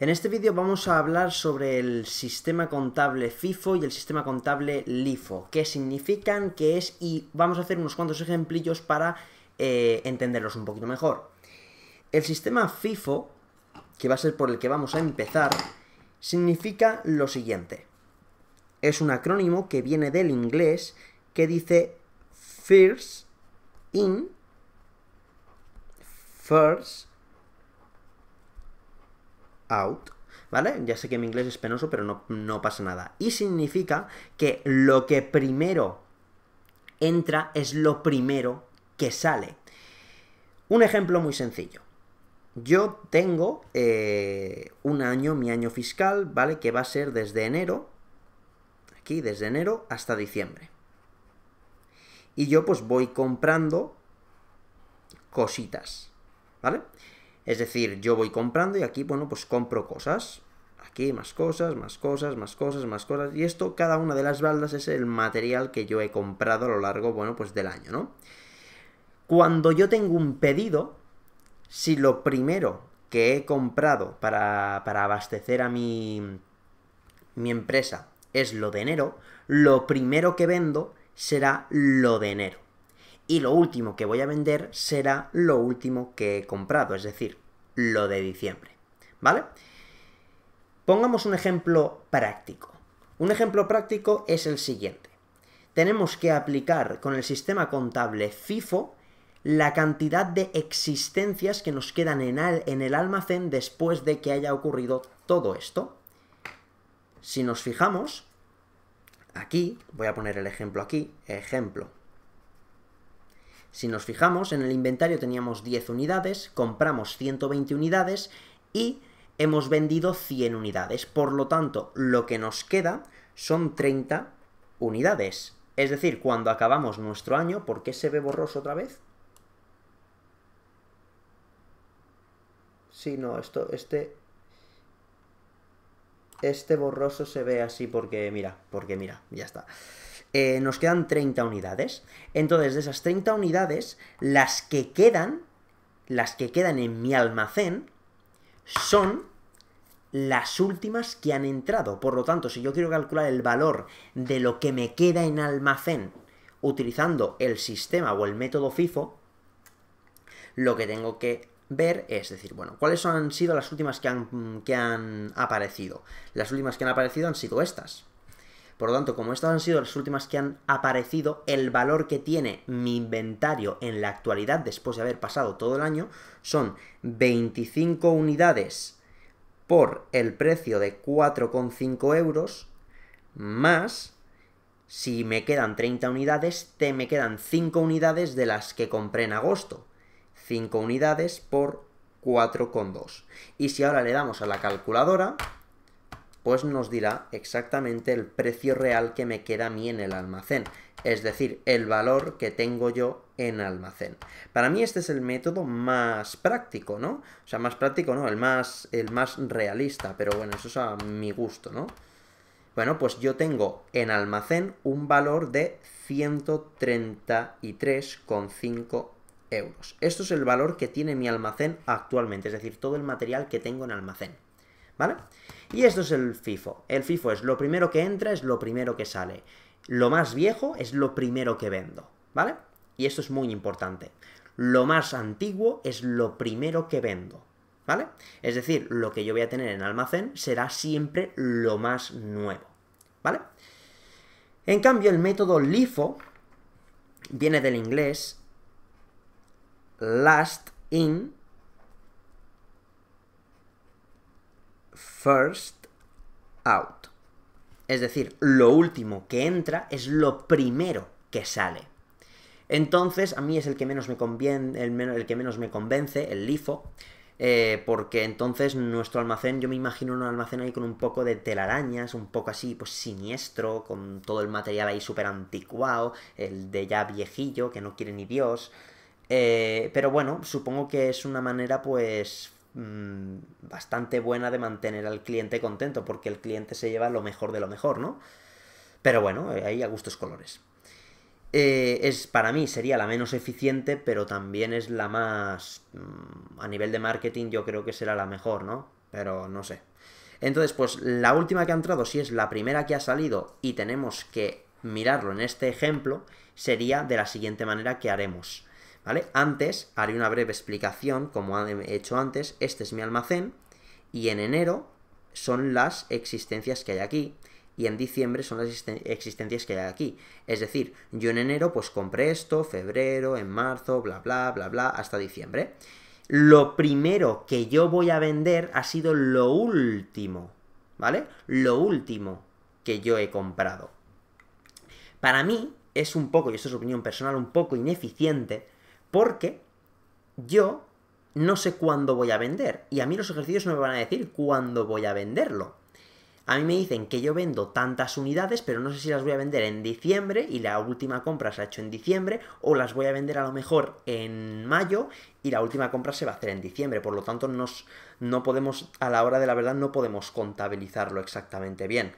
En este vídeo vamos a hablar sobre el sistema contable FIFO y el sistema contable LIFO, qué significan, qué es y vamos a hacer unos cuantos ejemplillos para eh, entenderlos un poquito mejor. El sistema FIFO, que va a ser por el que vamos a empezar, significa lo siguiente. Es un acrónimo que viene del inglés que dice First In, First out, ¿vale? Ya sé que mi inglés es penoso, pero no, pasa nada. Y significa que lo que primero entra es lo primero que sale. Un ejemplo muy sencillo. Yo tengo eh, un año, mi año fiscal, ¿vale? Que va a ser desde enero, aquí, desde enero hasta diciembre. Y yo pues voy comprando cositas, ¿vale? Es decir, yo voy comprando y aquí, bueno, pues compro cosas. Aquí más cosas, más cosas, más cosas, más cosas. Y esto, cada una de las baldas es el material que yo he comprado a lo largo, bueno, pues del año, ¿no? Cuando yo tengo un pedido, si lo primero que he comprado para, para abastecer a mi, mi empresa es lo de enero, lo primero que vendo será lo de enero y lo último que voy a vender será lo último que he comprado, es decir, lo de diciembre. ¿Vale? Pongamos un ejemplo práctico. Un ejemplo práctico es el siguiente. Tenemos que aplicar con el sistema contable FIFO la cantidad de existencias que nos quedan en, el almacén después de que haya ocurrido todo esto. Si nos fijamos, aquí, voy a poner el ejemplo aquí, ejemplo, si nos fijamos, en el inventario teníamos 10 unidades, compramos 120 unidades y hemos vendido 100 unidades. Por lo tanto, lo que nos queda son 30 unidades. Es decir, cuando acabamos nuestro año, ¿por qué se ve borroso otra vez? Sí, no, esto, este... Este borroso se ve así porque, mira, porque mira, ya está. Eh, nos quedan 30 unidades. Entonces, de esas 30 unidades, las que quedan, las que quedan en mi almacén, son las últimas que han entrado. Por lo tanto, si yo quiero calcular el valor de lo que me queda en almacén utilizando el sistema o el método FIFO, lo que tengo que ver es decir, bueno, ¿cuáles han sido las últimas que han, que han aparecido? Las últimas que han aparecido han sido estas. Por lo tanto, como estas han sido las últimas que han aparecido, el valor que tiene mi inventario en la actualidad, después de haber pasado todo el año, son 25 unidades por el precio de 4,5 euros, más, si me quedan 30 unidades, te me quedan 5 unidades de las que compré en agosto. 5 unidades por 4,2. Y si ahora le damos a la calculadora, pues nos dirá exactamente el precio real que me queda a mí en el almacén, es decir, el valor que tengo yo en almacén. Para mí este es el método más práctico, ¿no? O sea, más práctico no, el más, el más realista, pero bueno, eso es a mi gusto, ¿no? Bueno, pues yo tengo en almacén un valor de 133,5 euros. Esto es el valor que tiene mi almacén actualmente, es decir, todo el material que tengo en almacén. ¿vale? Y esto es el FIFO. El FIFO es lo primero que entra, es lo primero que sale. Lo más viejo es lo primero que vendo, ¿vale? Y esto es muy importante. Lo más antiguo es lo primero que vendo, ¿vale? Es decir, lo que yo voy a tener en almacén será siempre lo más nuevo, ¿vale? En cambio, el método LIFO viene del inglés last in first out. Es decir, lo último que entra es lo primero que sale. Entonces, a mí es el que menos me, conviene, el, el que menos me convence, el LIFO, eh, porque entonces nuestro almacén, yo me imagino un almacén ahí con un poco de telarañas, un poco así, pues siniestro, con todo el material ahí súper anticuado, el de ya viejillo, que no quiere ni Dios. Eh, pero bueno, supongo que es una manera pues Mm, bastante buena de mantener al cliente contento, porque el cliente se lleva lo mejor de lo mejor, ¿no? Pero bueno, eh, ahí a gustos colores. Eh, es para mí sería la menos eficiente, pero también es la más mm, a nivel de marketing yo creo que será la mejor, ¿no? Pero no sé. Entonces, pues la última que ha entrado, si es la primera que ha salido y tenemos que mirarlo en este ejemplo, sería de la siguiente manera que haremos. ¿vale? Antes haré una breve explicación, como he hecho antes, este es mi almacén y en enero son las existencias que hay aquí y en diciembre son las existencias que hay aquí. Es decir, yo en enero pues compré esto, febrero, en marzo, bla, bla, bla, bla, hasta diciembre. Lo primero que yo voy a vender ha sido lo último, ¿vale? Lo último que yo he comprado. Para mí es un poco, y esto es opinión personal, un poco ineficiente porque yo no sé cuándo voy a vender. Y a mí los ejercicios no me van a decir cuándo voy a venderlo. A mí me dicen que yo vendo tantas unidades, pero no sé si las voy a vender en diciembre y la última compra se ha hecho en diciembre, o las voy a vender a lo mejor en mayo y la última compra se va a hacer en diciembre. Por lo tanto, no podemos, a la hora de la verdad, no podemos contabilizarlo exactamente bien.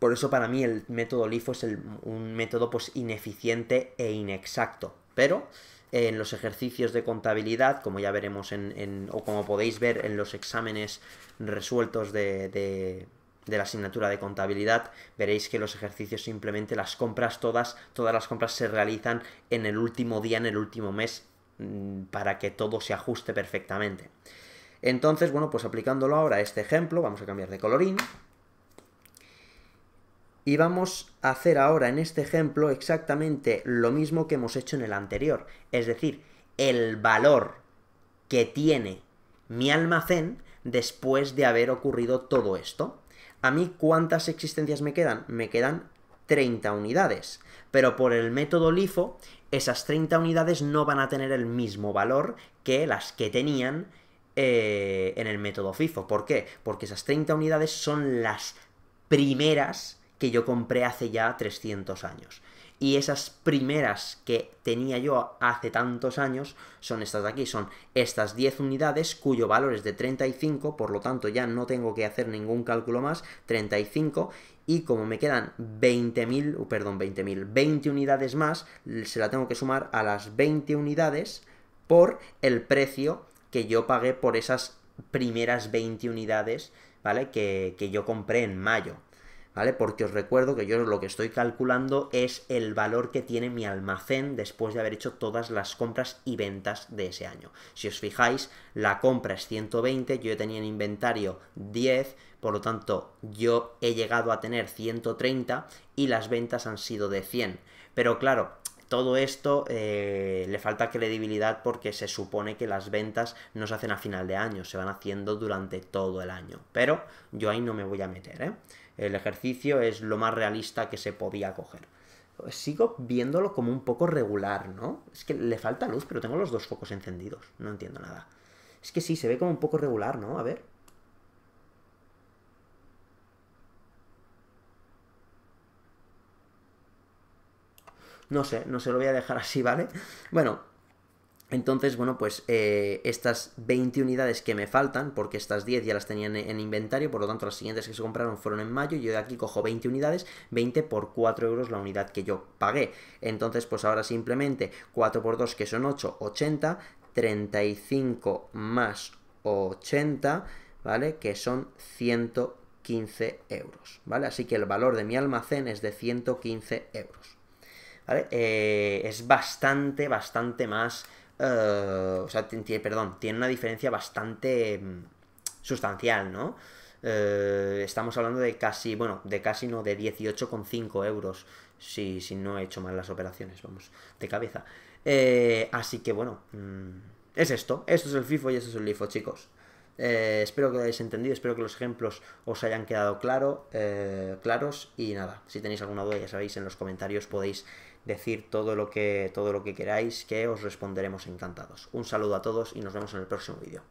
Por eso para mí el método LIFO es un método pues ineficiente e inexacto. Pero en los ejercicios de contabilidad, como ya veremos en, o como podéis ver en los exámenes resueltos de, de, la asignatura de contabilidad, veréis que los ejercicios simplemente las compras todas, todas las compras se realizan en el último día, en el último mes, mm, para que todo se ajuste perfectamente. Entonces, bueno, pues aplicándolo ahora a este ejemplo, vamos a cambiar de colorín. Y vamos a hacer ahora en este ejemplo exactamente lo mismo que hemos hecho en el anterior. Es decir, el valor que tiene mi almacén después de haber ocurrido todo esto. A mí, ¿cuántas existencias me quedan? Me quedan 30 unidades. Pero por el método LIFO, esas 30 unidades no van a tener el mismo valor que las que tenían eh, en el método FIFO. ¿Por qué? Porque esas 30 unidades son las primeras que yo compré hace ya 300 años. Y esas primeras que tenía yo hace tantos años son estas de aquí, son estas 10 unidades cuyo valor es de 35, por lo tanto ya no tengo que hacer ningún cálculo más, 35, y como me quedan 20.000, uh, perdón, 20.000, 20 unidades más, se la tengo que sumar a las 20 unidades por el precio que yo pagué por esas primeras 20 unidades, ¿vale? Que, que yo compré en mayo. ¿vale? Porque os recuerdo que yo lo que estoy calculando es el valor que tiene mi almacén después de haber hecho todas las compras y ventas de ese año. Si os fijáis, la compra es 120, yo tenía en inventario 10, por lo tanto yo he llegado a tener 130 y las ventas han sido de 100. Pero claro, todo esto eh, le falta credibilidad porque se supone que las ventas no se hacen a final de año, se van haciendo durante todo el año. Pero yo ahí no me voy a meter. ¿eh? El ejercicio es lo más realista que se podía coger. Sigo viéndolo como un poco regular, ¿no? Es que le falta luz, pero tengo los dos focos encendidos. No entiendo nada. Es que sí, se ve como un poco regular, ¿no? A ver. No sé, no se lo voy a dejar así, ¿vale? Bueno, entonces, bueno, pues eh, estas 20 unidades que me faltan, porque estas 10 ya las tenía en, inventario, por lo tanto las siguientes que se compraron fueron en mayo, yo de aquí cojo 20 unidades, 20 por 4 euros la unidad que yo pagué. Entonces, pues ahora simplemente 4 por 2 que son 8, 80, 35 más 80, ¿vale? Que son 115 euros, ¿vale? Así que el valor de mi almacén es de 115 euros. Eh, es bastante, bastante más... Eh, o sea, perdón, tiene una diferencia bastante mm, sustancial, ¿no? Eh, estamos hablando de casi, bueno, de casi no, de 18,5 euros, si, no he hecho mal las operaciones, vamos, de cabeza. así que bueno, mm, es esto, esto es el FIFO y esto es el LIFO, chicos. espero que lo hayáis entendido, espero que los ejemplos os hayan quedado claro, claros y nada, si tenéis alguna duda ya sabéis, en los comentarios podéis decir todo lo que, todo lo que queráis, que os responderemos encantados. Un saludo a todos y nos vemos en el próximo vídeo.